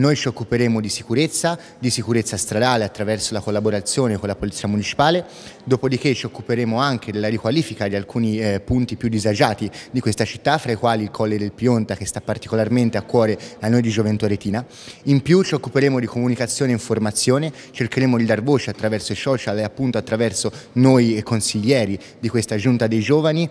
Noi ci occuperemo di sicurezza, di sicurezza stradale attraverso la collaborazione con la Polizia Municipale, dopodiché ci occuperemo anche della riqualifica di alcuni eh, punti più disagiati di questa città, fra i quali il Colle del Pionta che sta particolarmente a cuore a noi di Gioventù Retina. In più ci occuperemo di comunicazione e informazione, cercheremo di dar voce attraverso i social e appunto attraverso noi consiglieri di questa giunta dei giovani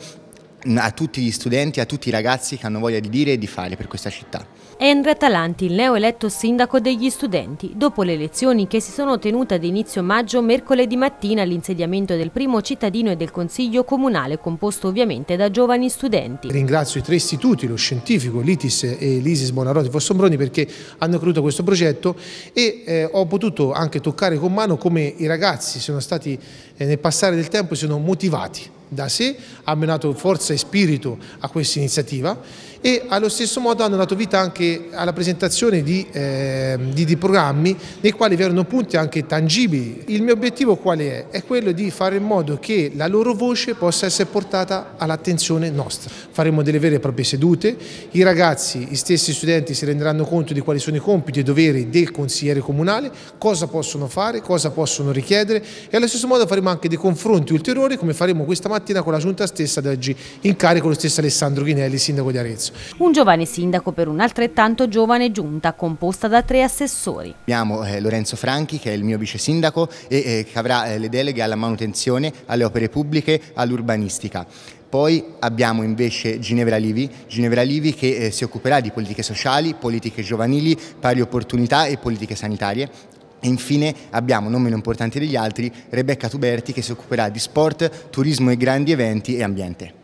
a tutti gli studenti, a tutti i ragazzi che hanno voglia di dire e di fare per questa città. È Andrea Talanti, il neoeletto sindaco degli studenti. Dopo le elezioni che si sono tenute ad inizio maggio, mercoledì mattina all'insediamento del primo cittadino e del consiglio comunale, composto ovviamente da giovani studenti. Ringrazio i tre istituti, lo scientifico, l'ITIS e l'ISIS Bonarotti Fossombroni perché hanno creduto a questo progetto e eh, ho potuto anche toccare con mano come i ragazzi sono stati eh, nel passare del tempo sono motivati da sé, hanno dato forza e spirito a questa iniziativa e allo stesso modo hanno dato vita anche alla presentazione di, eh, di, di programmi nei quali vi erano punti anche tangibili. Il mio obiettivo quale è? È quello di fare in modo che la loro voce possa essere portata all'attenzione nostra. Faremo delle vere e proprie sedute, i ragazzi, gli stessi studenti si renderanno conto di quali sono i compiti e i doveri del consigliere comunale, cosa possono fare, cosa possono richiedere e allo stesso modo faremo anche dei confronti ulteriori come faremo questa mattina mattina con la giunta stessa ad oggi in carico lo stesso Alessandro Ghinelli, sindaco di Arezzo. Un giovane sindaco per un'altrettanto giovane giunta composta da tre assessori. Abbiamo eh, Lorenzo Franchi che è il mio vice sindaco e eh, che avrà eh, le deleghe alla manutenzione, alle opere pubbliche, all'urbanistica. Poi abbiamo invece Ginevra Livi, Ginevra Livi che eh, si occuperà di politiche sociali, politiche giovanili, pari opportunità e politiche sanitarie. E infine abbiamo, non meno importanti degli altri, Rebecca Tuberti che si occuperà di sport, turismo e grandi eventi e ambiente.